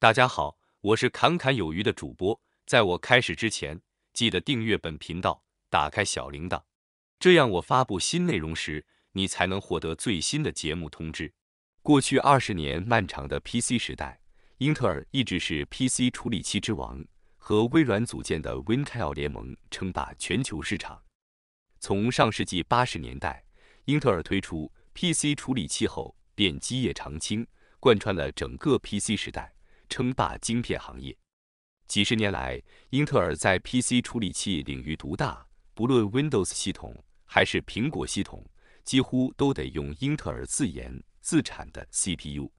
大家好，我是侃侃有余的主播。在我开始之前，记得订阅本频道，打开小铃铛，这样我发布新内容时，你才能获得最新的节目通知。过去二十年漫长的 PC 时代，英特尔一直是 PC 处理器之王，和微软组建的 w i n t e l 联盟称霸全球市场。从上世纪八十年代，英特尔推出 PC 处理器后，便基业长青，贯穿了整个 PC 时代。称霸晶片行业，几十年来，英特尔在 PC 处理器领域独大，不论 Windows 系统还是苹果系统，几乎都得用英特尔自研自产的 CPU。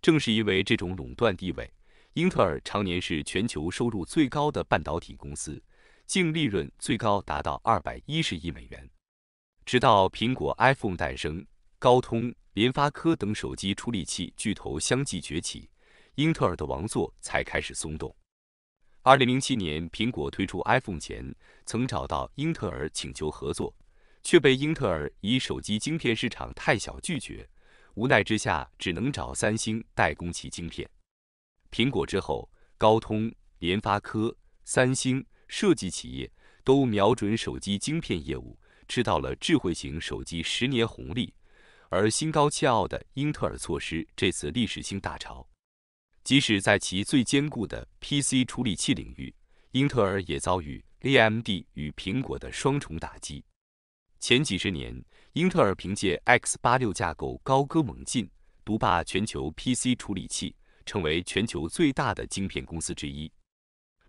正是因为这种垄断地位，英特尔常年是全球收入最高的半导体公司，净利润最高达到二百一十亿美元。直到苹果 iPhone 诞生，高通、联发科等手机处理器巨头相继崛起。英特尔的王座才开始松动。二零零七年，苹果推出 iPhone 前，曾找到英特尔请求合作，却被英特尔以手机晶片市场太小拒绝。无奈之下，只能找三星代工其晶片。苹果之后，高通、联发科、三星设计企业都瞄准手机晶片业务，吃到了智慧型手机十年红利。而心高气傲的英特尔错失这次历史性大潮。即使在其最坚固的 PC 处理器领域，英特尔也遭遇 AMD 与苹果的双重打击。前几十年，英特尔凭借 X86 架构高歌猛进，独霸全球 PC 处理器，成为全球最大的晶片公司之一。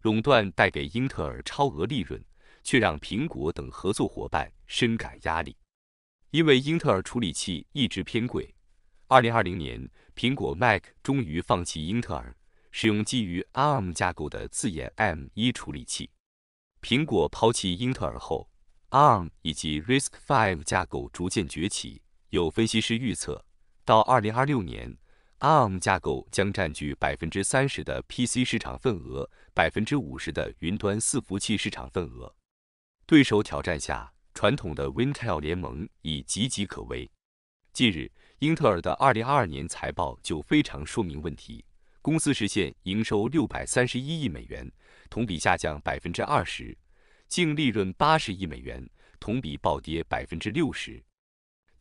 垄断带给英特尔超额利润，却让苹果等合作伙伴深感压力，因为英特尔处理器一直偏贵。二零二零年，苹果 Mac 终于放弃英特尔，使用基于 ARM 架构的自研 M1 处理器。苹果抛弃英特尔后，ARM 以及 RISC-V 架构逐渐崛起。有分析师预测，到二零二六年，ARM 架构将占据百分之三十的 PC 市场份额，百分之五十的云端伺服器市场份额。对手挑战下，传统的 Intel 联盟已岌岌可危。近日。英特尔的二零二二年财报就非常说明问题，公司实现营收六百三十一亿美元，同比下降百分之二十，净利润八十亿美元，同比暴跌百分之六十。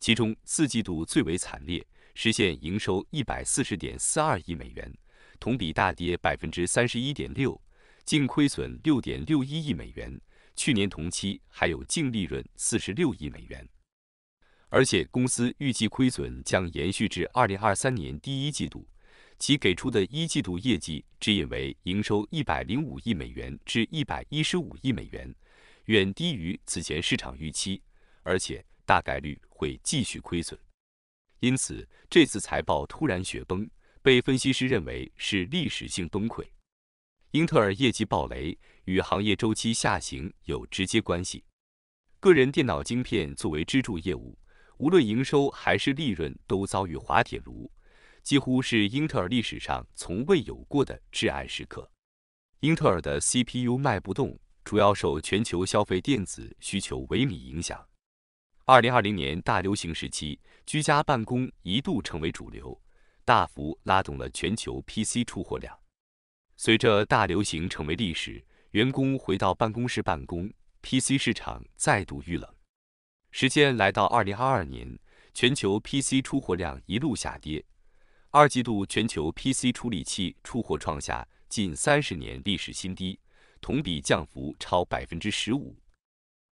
其中四季度最为惨烈，实现营收一百四十点四二亿美元，同比大跌百分之三十一点六，净亏损六点六一亿美元，去年同期还有净利润四十六亿美元。而且公司预计亏损将延续至二零二三年第一季度，其给出的一季度业绩指引为营收一百零五亿美元至一百一十五亿美元，远低于此前市场预期，而且大概率会继续亏损。因此，这次财报突然雪崩，被分析师认为是历史性崩溃。英特尔业绩暴雷与行业周期下行有直接关系，个人电脑晶片作为支柱业务。无论营收还是利润都遭遇滑铁卢，几乎是英特尔历史上从未有过的至暗时刻。英特尔的 CPU 卖不动，主要受全球消费电子需求萎靡影响。2020年大流行时期，居家办公一度成为主流，大幅拉动了全球 PC 出货量。随着大流行成为历史，员工回到办公室办公，PC 市场再度遇冷。时间来到二零二二年，全球 PC 出货量一路下跌。二季度全球 PC 处理器出货创下近三十年历史新低，同比降幅超百分之十五。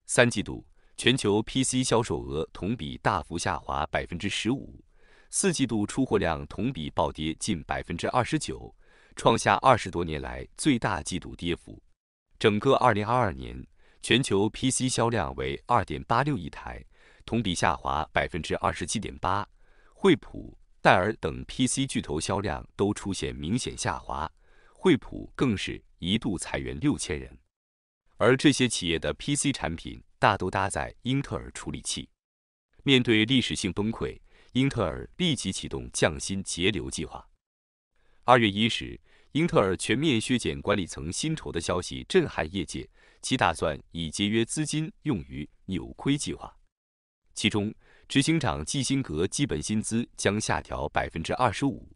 三季度全球 PC 销售额同比大幅下滑百分之十五，四季度出货量同比暴跌近百分之二十九，创下二十多年来最大季度跌幅。整个二零二二年。全球 PC 销量为二点八六亿台，同比下滑百分之二十七点八。惠普、戴尔等 PC 巨头销量都出现明显下滑，惠普更是一度裁员六千人。而这些企业的 PC 产品大都搭载英特尔处理器。面对历史性崩溃，英特尔立即启动降薪节流计划。二月一日，英特尔全面削减管理层薪酬的消息震撼业界。其打算以节约资金用于扭亏计划。其中，执行长基辛格基本薪资将下调百分之二十五，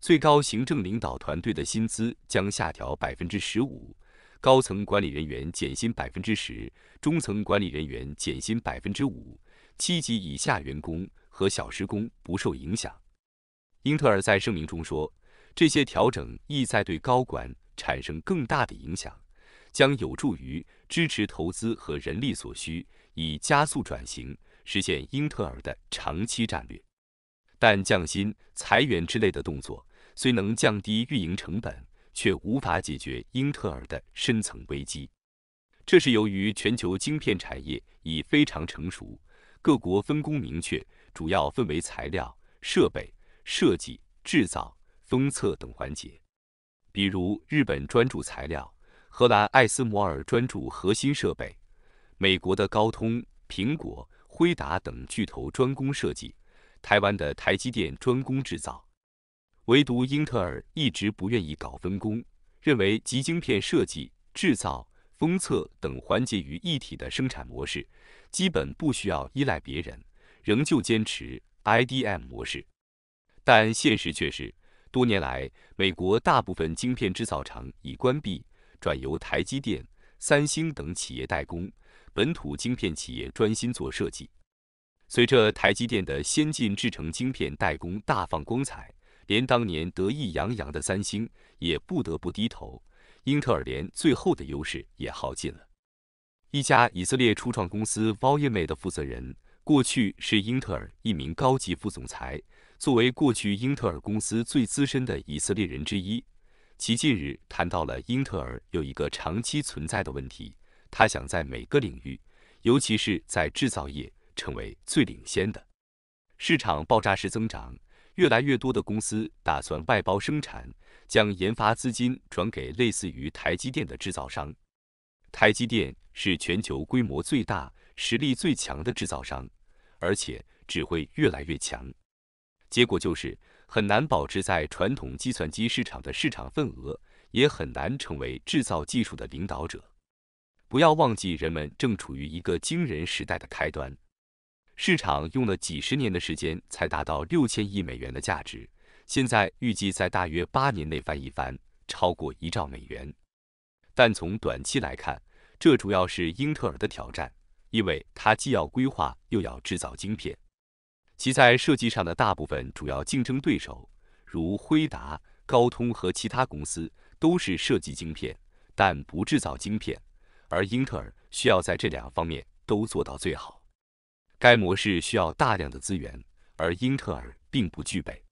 最高行政领导团队的薪资将下调百分之十五，高层管理人员减薪百分之十，中层管理人员减薪百分之五，七级以下员工和小时工不受影响。英特尔在声明中说，这些调整意在对高管产生更大的影响。将有助于支持投资和人力所需，以加速转型，实现英特尔的长期战略。但降薪、裁员之类的动作虽能降低运营成本，却无法解决英特尔的深层危机。这是由于全球晶片产业已非常成熟，各国分工明确，主要分为材料、设备、设计、制造、封测等环节。比如日本专注材料。荷兰爱斯摩尔专注核心设备，美国的高通、苹果、辉达等巨头专攻设计，台湾的台积电专攻制造，唯独英特尔一直不愿意搞分工，认为集晶片设计、制造、封测等环节于一体的生产模式，基本不需要依赖别人，仍旧坚持 IDM 模式。但现实却是，多年来美国大部分晶片制造厂已关闭。转由台积电、三星等企业代工，本土晶片企业专心做设计。随着台积电的先进制程晶片代工大放光彩，连当年得意洋洋的三星也不得不低头。英特尔连最后的优势也耗尽了。一家以色列初创公司 v o l u m e n 的负责人，过去是英特尔一名高级副总裁，作为过去英特尔公司最资深的以色列人之一。其近日谈到了英特尔有一个长期存在的问题，他想在每个领域，尤其是在制造业成为最领先的。市场爆炸式增长，越来越多的公司打算外包生产，将研发资金转给类似于台积电的制造商。台积电是全球规模最大、实力最强的制造商，而且只会越来越强。结果就是。很难保持在传统计算机市场的市场份额，也很难成为制造技术的领导者。不要忘记，人们正处于一个惊人时代的开端。市场用了几十年的时间才达到六千亿美元的价值，现在预计在大约八年内翻一番，超过一兆美元。但从短期来看，这主要是英特尔的挑战，因为它既要规划又要制造晶片。其在设计上的大部分主要竞争对手，如辉达、高通和其他公司，都是设计晶片，但不制造晶片。而英特尔需要在这两方面都做到最好。该模式需要大量的资源，而英特尔并不具备。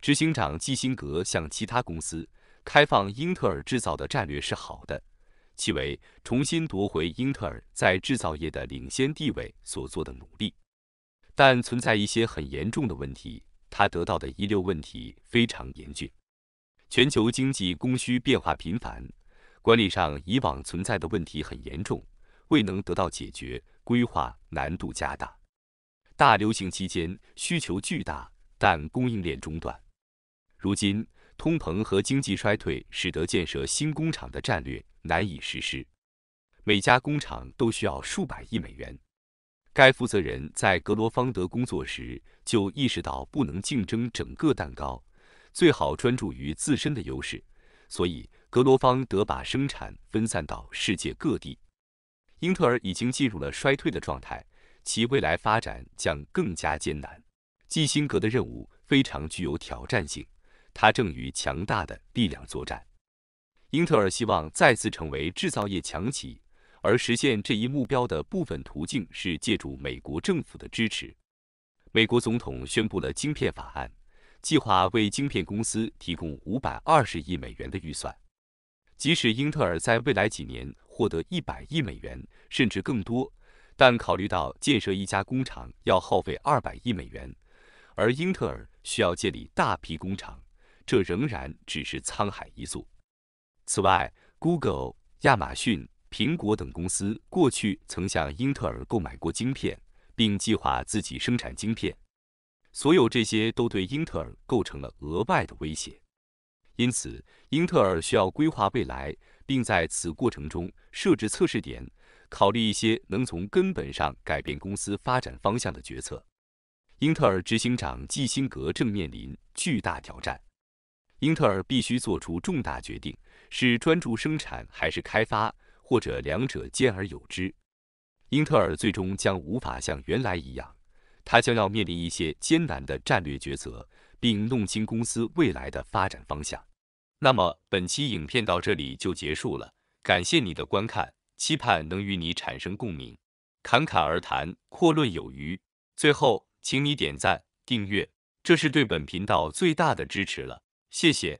执行长基辛格向其他公司开放英特尔制造的战略是好的，其为重新夺回英特尔在制造业的领先地位所做的努力。但存在一些很严重的问题，他得到的遗留问题非常严峻。全球经济供需变化频繁，管理上以往存在的问题很严重，未能得到解决，规划难度加大。大流行期间需求巨大，但供应链中断。如今通膨和经济衰退使得建设新工厂的战略难以实施，每家工厂都需要数百亿美元。该负责人在格罗方德工作时就意识到不能竞争整个蛋糕，最好专注于自身的优势。所以格罗方德把生产分散到世界各地。英特尔已经进入了衰退的状态，其未来发展将更加艰难。基辛格的任务非常具有挑战性，他正与强大的力量作战。英特尔希望再次成为制造业强企。而实现这一目标的部分途径是借助美国政府的支持。美国总统宣布了晶片法案，计划为晶片公司提供五百二十亿美元的预算。即使英特尔在未来几年获得一百亿美元甚至更多，但考虑到建设一家工厂要耗费二百亿美元，而英特尔需要建立大批工厂，这仍然只是沧海一粟。此外，Google、亚马逊。苹果等公司过去曾向英特尔购买过晶片，并计划自己生产晶片。所有这些都对英特尔构成了额外的威胁，因此，英特尔需要规划未来，并在此过程中设置测试点，考虑一些能从根本上改变公司发展方向的决策。英特尔执行长基辛格正面临巨大挑战，英特尔必须做出重大决定：是专注生产，还是开发？或者两者兼而有之。英特尔最终将无法像原来一样，它将要面临一些艰难的战略抉择，并弄清公司未来的发展方向。那么本期影片到这里就结束了，感谢你的观看，期盼能与你产生共鸣。侃侃而谈，阔论有余。最后，请你点赞、订阅，这是对本频道最大的支持了，谢谢。